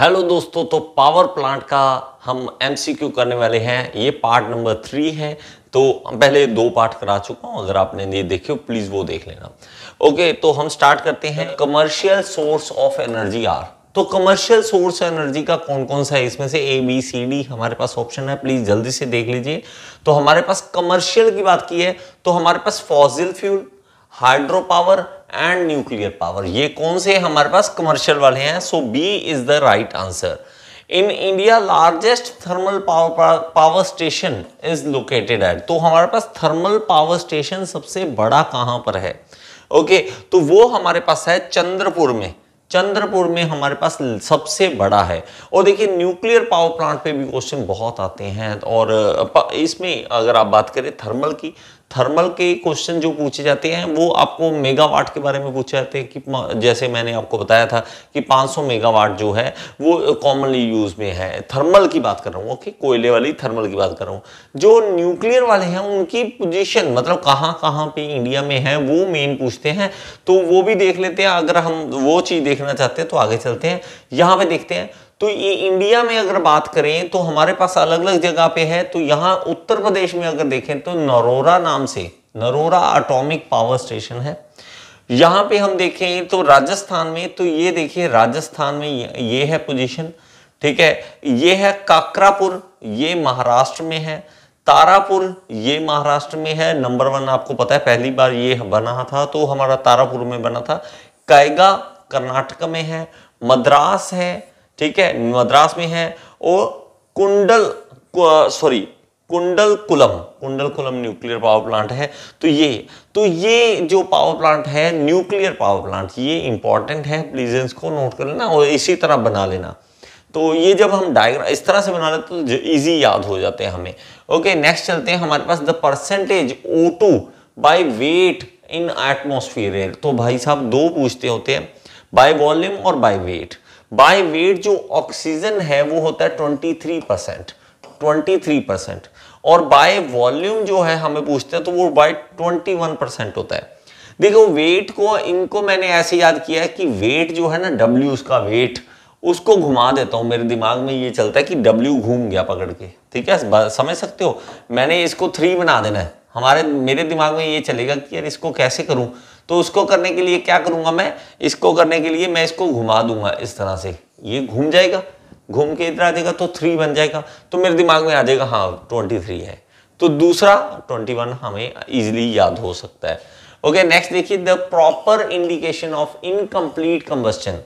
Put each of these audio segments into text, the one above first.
hello दोस्तों तो power plant का हम एमसीक्यू करने वाले हैं ये पार्ट नंबर थ्री है तो पहले दो पार्ट करा चुका हूँ अगर आपने ये देखे हो प्लीज़ वो देख लेना ओके तो हम स्टार्ट करते हैं commercial source of energy are तो कमर्शियल सोर्स एनर्जी का कौन कौन सा है इसमें से ए बी सी डी हमारे पास ऑप्शन है प्लीज़ जल्दी से देख लीजिए तो हमारे पास कमर्शियल की बात की है तो हमारे पास fossil fuel hydro power and nuclear power ये कौन से हमारे पास कमर्शियल वाले हैं so B is the right answer in India largest thermal power power station is located at तो हमारे पास थर्मल पावर स्टेशन सबसे बड़ा कहाँ पर है ओके okay, तो वो हमारे पास है चंद्रपुर में चंद्रपुर में हमारे पास सबसे बड़ा है और देखिए न्यूक्लियर पावर प्लांट पे भी क्वेश्चन बहुत आते हैं और इसमें अगर आप बात करें थर्मल की थर्मल के क्वेश्चन जो पूछे जाते हैं वो आपको मेगावाट के बारे में पूछे जाते हैं कि जैसे मैंने आपको बताया था कि 500 मेगावाट जो है वो कॉमनली यूज में है थर्मल की बात कर रहा हूँ ओके कोयले वाली थर्मल की बात कर रहा हूँ जो न्यूक्लियर वाले हैं उनकी पोजिशन मतलब कहाँ कहाँ पे इंडिया में है वो मेन पूछते हैं तो वो भी देख लेते हैं अगर हम वो चीज़ देखना चाहते हैं तो आगे चलते हैं यहाँ पे देखते हैं तो ये इंडिया में अगर बात करें तो हमारे पास अलग अलग जगह पे है तो यहाँ उत्तर प्रदेश में अगर देखें तो नरोरा नाम से नरोरा अटोमिक पावर स्टेशन है यहाँ पे हम देखें तो राजस्थान में तो ये देखिए राजस्थान में ये है पोजीशन ठीक है ये है काकरापुर ये महाराष्ट्र में है तारापुर ये महाराष्ट्र में है नंबर वन आपको पता है पहली बार ये बना था तो हमारा तारापुर में बना था कायगा कर्नाटक में है मद्रास है ठीक है मद्रास में है और कुंडल सॉरी कुंडल कुलम कुंडल कुलम न्यूक्लियर पावर प्लांट है तो ये तो ये जो पावर प्लांट है न्यूक्लियर पावर प्लांट ये इंपॉर्टेंट है प्लीज इसको नोट कर लेना और इसी तरह बना लेना तो ये जब हम डायग्राम इस तरह से बना लेते तो ईजी याद हो जाते हैं हमें ओके नेक्स्ट चलते हैं हमारे पास the percentage O two by weight in atmosphere तो भाई साहब दो पूछते होते हैं बाय वॉल्यूम और बाय वेट बाय वेट जो ऑक्सीजन है वो होता है twenty three percent twenty three percent और बाय वॉल्यूम जो है हमें पूछते हैं तो वो बाय ट्वेंटी वन परसेंट होता है देखो वेट को इनको मैंने ऐसे याद किया है कि वेट जो है ना डब्ल्यू उसका वेट उसको घुमा देता हूं मेरे दिमाग में ये चलता है कि डब्ल्यू घूम गया पकड़ के ठीक है समझ सकते हो मैंने इसको थ्री बना देना है हमारे मेरे दिमाग में ये चलेगा कि यार इसको कैसे करूं तो उसको करने के लिए क्या करूंगा मैं इसको करने के लिए मैं इसको घुमा दूंगा इस तरह से ये घूम जाएगा घूम के इधर आ जाएगा तो थ्री बन जाएगा तो मेरे दिमाग में आ जाएगा हाँ ट्वेंटी थ्री है तो दूसरा ट्वेंटी वन हमें इजिली याद हो सकता है ओके नेक्स्ट देखिए the proper indication of incomplete combustion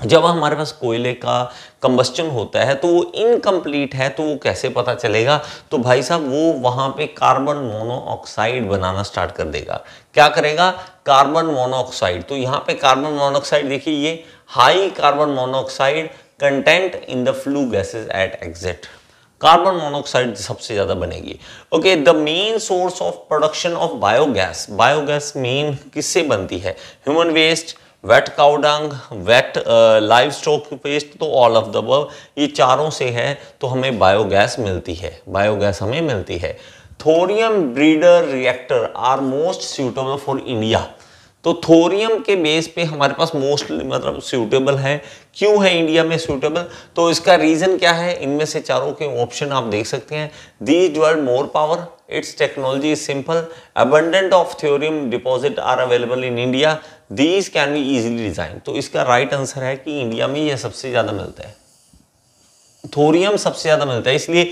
जब हमारे पास कोयले का कंबस्चन होता है तो वो इनकम्प्लीट है तो वो कैसे पता चलेगा तो भाई साहब वो वहाँ पे कार्बन मोनोऑक्साइड बनाना स्टार्ट कर देगा क्या करेगा कार्बन मोनोऑक्साइड तो यहाँ पे कार्बन मोनोऑक्साइड देखिए ये high carbon monoxide content in the flue gases at exit carbon monoxide सबसे ज़्यादा बनेगी okay the main source of production of biogas biogas main किससे बनती है human waste wet cow dung wet livestock paste तो all of the अब ये चारों से है तो हमें बायोगैस मिलती है बायोगैस हमें मिलती है thorium breeder reactor are most suitable for India तो थोरियम के बेस पे हमारे पास मोस्टली मतलब सूटेबल है क्यों है इंडिया में सूटेबल तो इसका रीज़न क्या है इनमें से चारों के ऑप्शन आप देख सकते हैं these world more power it's technology simple abundant of thorium deposit are available in India these can be be design तो इसका राइट right आंसर है कि इंडिया में यह सबसे ज़्यादा मिलता है थोरियम सबसे ज़्यादा मिलता है इसलिए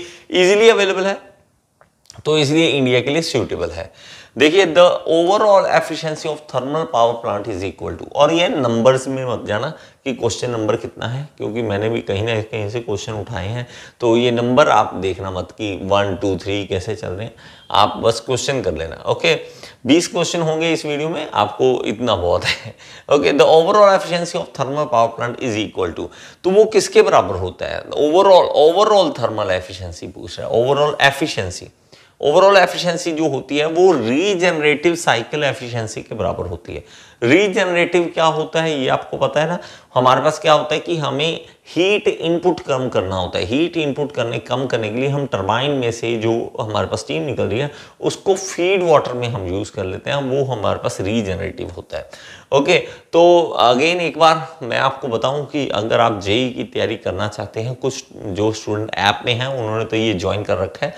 इजिली अवेलेबल है तो इसलिए इंडिया के लिए सूटेबल है देखिए the overall efficiency of thermal power plant is equal to और ये नंबर्स में मत जाना कि क्वेश्चन नंबर कितना है क्योंकि मैंने भी कहीं ना कहीं से क्वेश्चन उठाए हैं तो ये नंबर आप देखना मत कि वन टू थ्री कैसे चल रहे हैं आप बस क्वेश्चन कर लेना ओके बीस क्वेश्चन होंगे इस वीडियो में आपको इतना बहुत है okay the overall efficiency of thermal power plant is equal to तो वो किसके बराबर होता है ओवरऑल ओवरऑल थर्मल एफिशियंसी पूछ रहा है ओवरऑल एफिशियंसी ओवरऑल एफिशिएंसी जो होती है वो रीजनरेटिव साइकिल एफिशिएंसी के बराबर होती है रीजनरेटिव क्या होता है ये आपको पता है ना हमारे पास क्या होता है कि हमें हीट इनपुट कम करना होता है हीट इनपुट करने कम करने के लिए हम टरबाइन में से जो हमारे पास स्टीम निकल रही है उसको फीड वाटर में हम यूज़ कर लेते हैं वो हमारे पास रीजनरेटिव होता है ओके तो अगेन एक बार मैं आपको बताऊं कि अगर आप जेई e e की तैयारी करना चाहते हैं कुछ जो स्टूडेंट ऐप में हैं उन्होंने तो ये ज्वाइन कर रखा है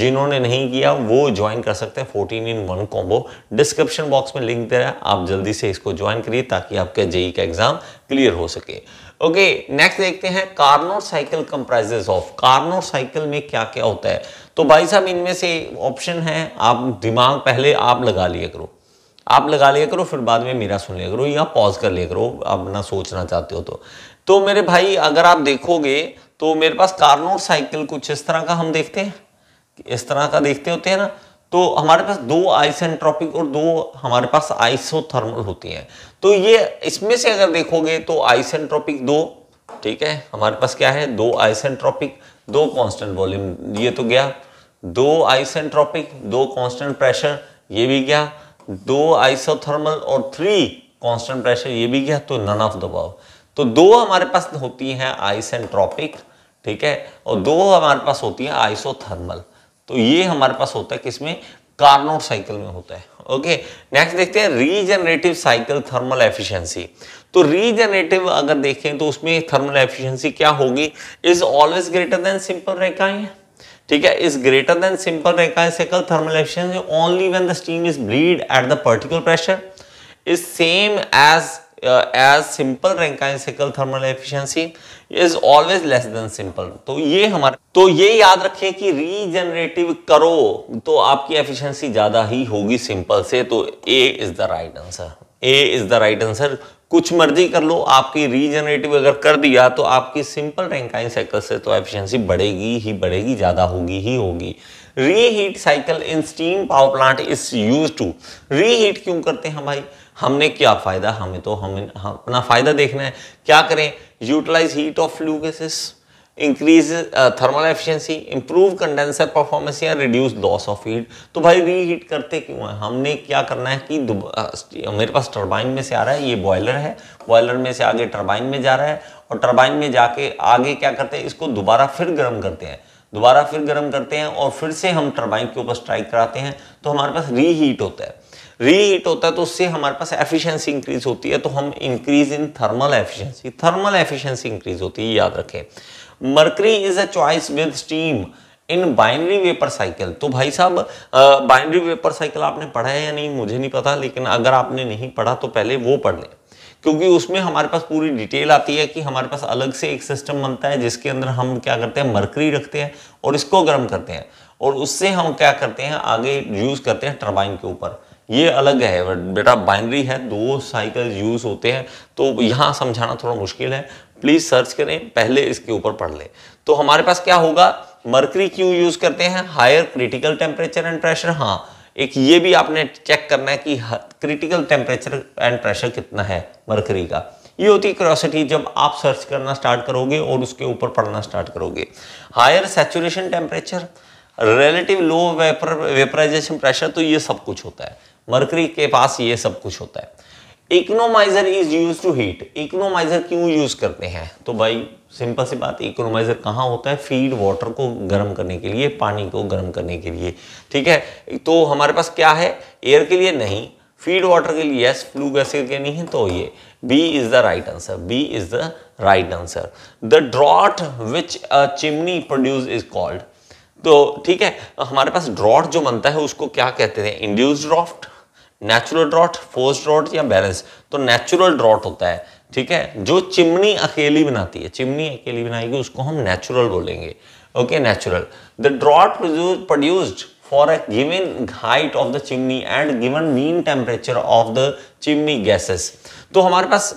जिन्होंने नहीं किया वो ज्वाइन कर सकते हैं fourteen in one combo description box में लिंक दे रहा है आप जल्दी से इसको ज्वाइन करिए ताकि आपका जेई e का एग्ज़ाम क्लियर हो सके ओके नेक्स्ट देखते हैं Carnot cycle comprises of Carnot cycle में क्या क्या होता है तो भाई साहब इनमें से ऑप्शन है आप दिमाग पहले आप लगा लिया करो आप लगा लिया करो फिर बाद में मेरा सुन लिया करो या पॉज कर लिया करो आप अपना सोचना चाहते हो तो तो मेरे भाई अगर आप देखोगे तो मेरे पास कार्नोट साइकिल कुछ इस तरह का हम देखते हैं इस तरह का देखते होते हैं ना तो हमारे पास दो आइसेंट्रॉपिक और दो हमारे पास आइसोथर्मल होती हैं तो ये इसमें से अगर देखोगे तो आइसेंट्रॉपिक दो ठीक है हमारे पास क्या है दो आइसेंट्रॉपिक दो कांस्टेंट वॉल्यूम ये तो गया दो आइसेंट्रॉपिक दो कांस्टेंट प्रेशर ये भी गया दो आइसोथर्मल और थ्री कांस्टेंट प्रेशर ये भी गया तो नन ऑफ दबाव तो दो हमारे पास होती हैं आइसेंट्रॉपिक ठीक है और दो हमारे पास होती हैं आइसोथर्मल तो ये हमारे पास होता है किसमें कार्नोट साइकिल में होता है ओके नेक्स्ट देखते हैं रीजनरेटिव साइकिल थर्मल एफिशिएंसी तो रीजनरेटिव अगर देखें तो उसमें थर्मल एफिशिएंसी क्या होगी is always greater than simple रेखाएं ठीक है इज ग्रेटर देन सिंपल रेखाएं cycle thermal efficiency only when the steam is bleed at the particular pressure is same as as simple Rankine cycle thermal efficiency is always less than simple तो ये हमारे तो ये याद रखें कि regenerative करो तो आपकी एफिशिएंसी ज़्यादा ही होगी सिंपल से तो A is the right answer A is the right answer कुछ मर्जी कर लो आपकी रीजनरेटिव अगर कर दिया तो आपकी सिंपल रैंकाइन साइकिल से तो एफिशिएंसी बढ़ेगी ही बढ़ेगी ज़्यादा होगी ही होगी reheat cycle in steam power plant is use to reheat क्यों करते हैं भाई हमने क्या फ़ायदा हमें तो हमें हम अपना फ़ायदा देखना है क्या करें utilize heat of flue gases increase thermal efficiency improve condenser performance या रिड्यूस लॉस ऑफ हीट तो भाई रीहीट करते क्यों है हमने क्या करना है कि आ, uh, मेरे पास टर्बाइन में से आ रहा है ये बॉयलर है बॉयलर में से आगे टर्बाइन में जा रहा है और टर्बाइन में जाके आगे क्या करते हैं इसको दोबारा फिर गर्म करते हैं दोबारा फिर गर्म करते हैं और फिर से हम टर्बाइन के ऊपर स्ट्राइक कराते हैं तो हमारे पास रीहीट होता है रीहीट होता है तो उससे हमारे पास एफिशिएंसी इंक्रीज होती है तो हम increase in thermal efficiency thermal efficiency increase होती है याद रखें mercury is a choice with steam in binary vapour cycle तो भाई साहब बाइनरी वेपर साइकिल आपने पढ़ा है या नहीं मुझे नहीं पता लेकिन अगर आपने नहीं पढ़ा तो पहले वो पढ़ लें क्योंकि उसमें हमारे पास पूरी डिटेल आती है कि हमारे पास अलग से एक सिस्टम बनता है जिसके अंदर हम क्या करते हैं मरकरी रखते हैं और इसको गर्म करते हैं और उससे हम क्या करते हैं आगे यूज़ करते हैं टर्बाइन के ऊपर ये अलग है बेटा बाइनरी है दो साइकिल यूज़ होते हैं तो यहाँ समझाना थोड़ा मुश्किल है प्लीज़ सर्च करें पहले इसके ऊपर पढ़ लें तो हमारे पास क्या होगा मर्करी क्यों यूज़ करते हैं higher critical temperature and pressure हाँ एक ये भी आपने चेक करना है कि क्रिटिकल टेम्परेचर एंड प्रेशर कितना है मर्करी का ये होती है क्रोसिटी जब आप सर्च करना स्टार्ट करोगे और उसके ऊपर पढ़ना स्टार्ट करोगे higher saturation temperature relative low vapour vaporisation pressure तो ये सब कुछ होता है मरकरी के पास ये सब कुछ होता है economiser is use to heat economiser क्यों यूज करते हैं तो भाई सिंपल सी बात इकोनोमाइजर कहाँ होता है फीड वाटर को गर्म करने के लिए पानी को गर्म करने के लिए ठीक है तो हमारे पास क्या है एयर के लिए नहीं फीड वाटर के लिए यस फ्लू गैस के लिए नहीं है तो ये B is the right answer B is the right answer the draught which a chimney produce is called तो ठीक है हमारे पास ड्रॉट जो बनता है उसको क्या कहते हैं induced draught natural draught forced draught या बैलेंस तो नेचुरल ड्रॉट होता है ठीक है जो चिमनी अकेली बनाती है चिमनी अकेली बनाएगी उसको हम नेचुरल बोलेंगे okay natural the draught produced for a given height of the chimney and given mean temperature of the chimney gases तो हमारे पास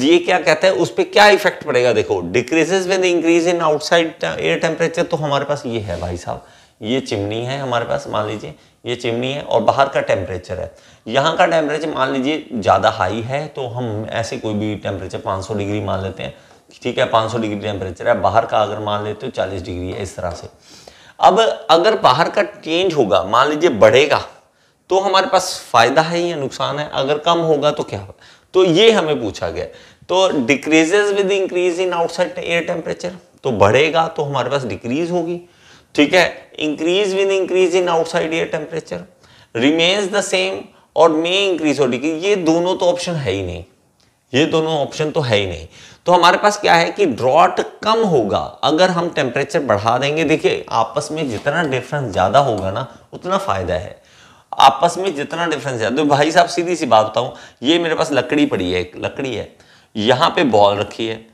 ये क्या कहता है उस पर क्या इफेक्ट पड़ेगा देखो decreases with increase in outside air temperature तो हमारे पास ये है भाई साहब ये चिमनी है हमारे पास मान लीजिए ये चिमनी है और बाहर का टेम्परेचर है यहाँ का टेम्परेचर मान लीजिए ज़्यादा हाई है तो हम ऐसे कोई भी टेम्परेचर 500 डिग्री मान लेते हैं ठीक है 500 डिग्री टेम्परेचर है बाहर का अगर मान लेते हो 40 डिग्री है इस तरह से अब अगर बाहर का चेंज होगा मान लीजिए बढ़ेगा तो हमारे पास फ़ायदा है या नुकसान है अगर कम होगा तो क्या होगा तो ये हमें पूछा गया तो decreases with increase in outside air temperature तो बढ़ेगा तो हमारे पास डिक्रीज होगी ठीक है increase with increase in outside air temperature remains the same और मे इंक्रीज और डिक्रीज ये दोनों तो ऑप्शन है ही नहीं ये दोनों ऑप्शन तो है ही नहीं तो हमारे पास क्या है कि ड्रॉट कम होगा अगर हम टेम्परेचर बढ़ा देंगे देखिए आपस में जितना डिफरेंस ज़्यादा होगा ना उतना फ़ायदा है आपस में जितना डिफरेंस ज्यादा तो भाई साहब सीधी सी बात बताऊँ ये मेरे पास लकड़ी पड़ी है लकड़ी है यहाँ पे बॉल रखी है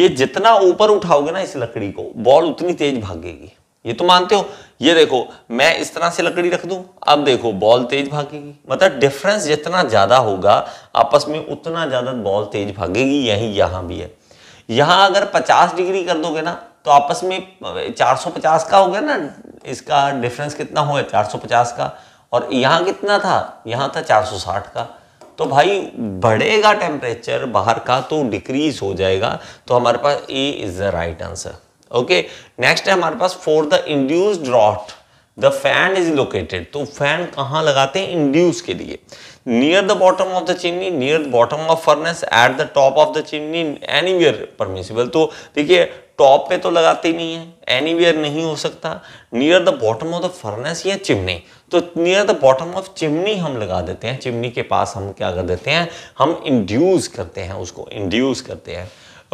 ये जितना ऊपर उठाओगे ना इस लकड़ी को बॉल उतनी तेज भागेगी ये तो मानते हो ये देखो मैं इस तरह से लकड़ी रख दूं अब देखो बॉल तेज भागेगी मतलब डिफरेंस जितना ज्यादा होगा आपस में उतना ज्यादा बॉल तेज भागेगी यही यहां भी है यहां अगर 50 डिग्री कर दोगे ना तो आपस में 450 का हो गया ना इसका डिफरेंस कितना हो गया 450 का और यहाँ कितना था यहाँ था 460 का तो भाई बढ़ेगा टेम्परेचर बाहर का तो डिक्रीज हो जाएगा तो हमारे पास A is the right answer okay next है हमारे पास for the induced draught the fan is located तो फैन कहाँ लगाते हैं इंड्यूस के लिए near the bottom of the chimney near the bottom of furnace at the top of the chimney anywhere permissible तो देखिए टॉप पे तो लगाते ही नहीं है एनीवेयर नहीं हो सकता near the bottom of the furnace या चिमनी तो near the bottom of chimney हम लगा देते हैं चिमनी के पास हम क्या कर देते हैं हम इंड्यूस करते हैं उसको इंड्यूस करते हैं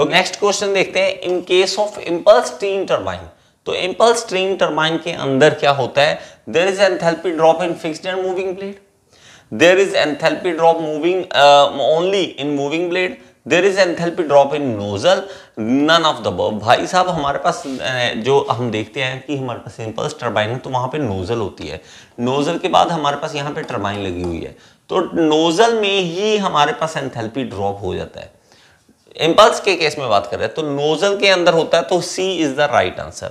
नेक्स्ट तो क्वेश्चन देखते हैं in case of impulse steam turbine तो इम्पल्स स्ट्रीम टर्बाइन के अंदर क्या होता है there is enthalpy drop in fixed and moving blade there is enthalpy drop moving only in moving blade there is enthalpy drop in nozzle none of the बर्ब भाई साहब हमारे पास uh, जो हम देखते हैं कि हमारे पास इम्पल्स टर्बाइन है तो वहाँ पे नोजल होती है नोजल के बाद हमारे पास यहाँ पे टर्बाइन लगी हुई है तो नोजल में ही हमारे पास एंथेल्पी ड्रॉप हो जाता है इंपल्स के केस में बात करें तो नोजल के अंदर होता है तो C is the right answer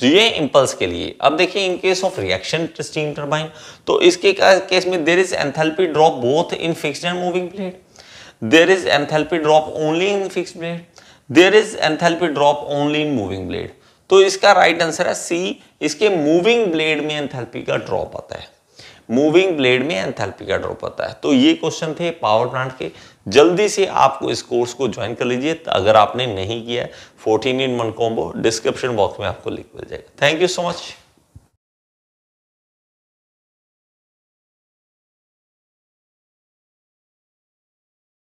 तो ये इंपल्स के लिए अब देखिए in case of reaction steam turbine तो इसके केस में there is enthalpy drop both in fix and moving blade there is enthalpy drop only in fix blade there is enthalpy drop only in moving blade तो इसका right right answer है C इसके moving blade में enthalpy का drop आता है moving blade में enthalpy का ड्रॉप होता है तो ये क्वेश्चन थे पावर प्लांट के जल्दी से आपको इस कोर्स को ज्वाइन कर लीजिए अगर आपने नहीं किया है फोर्टीन इन मन कॉम्बो डिस्क्रिप्शन बॉक्स में आपको लिंक मिल जाएगा थैंक यू सो मच